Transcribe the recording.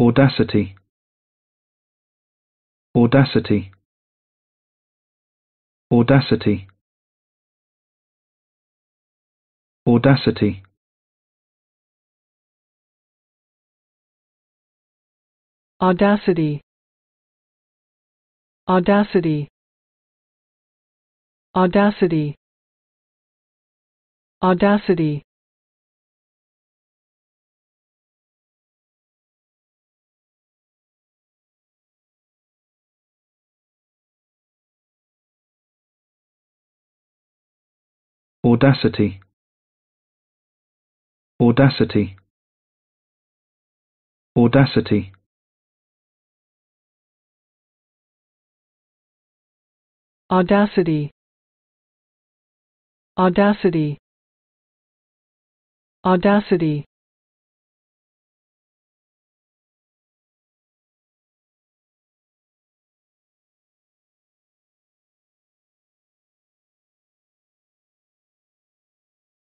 Audacity Audacity Audacity Audacity Audacity Audacity Audacity Audacity audacity audacity audacity audacity audacity audacity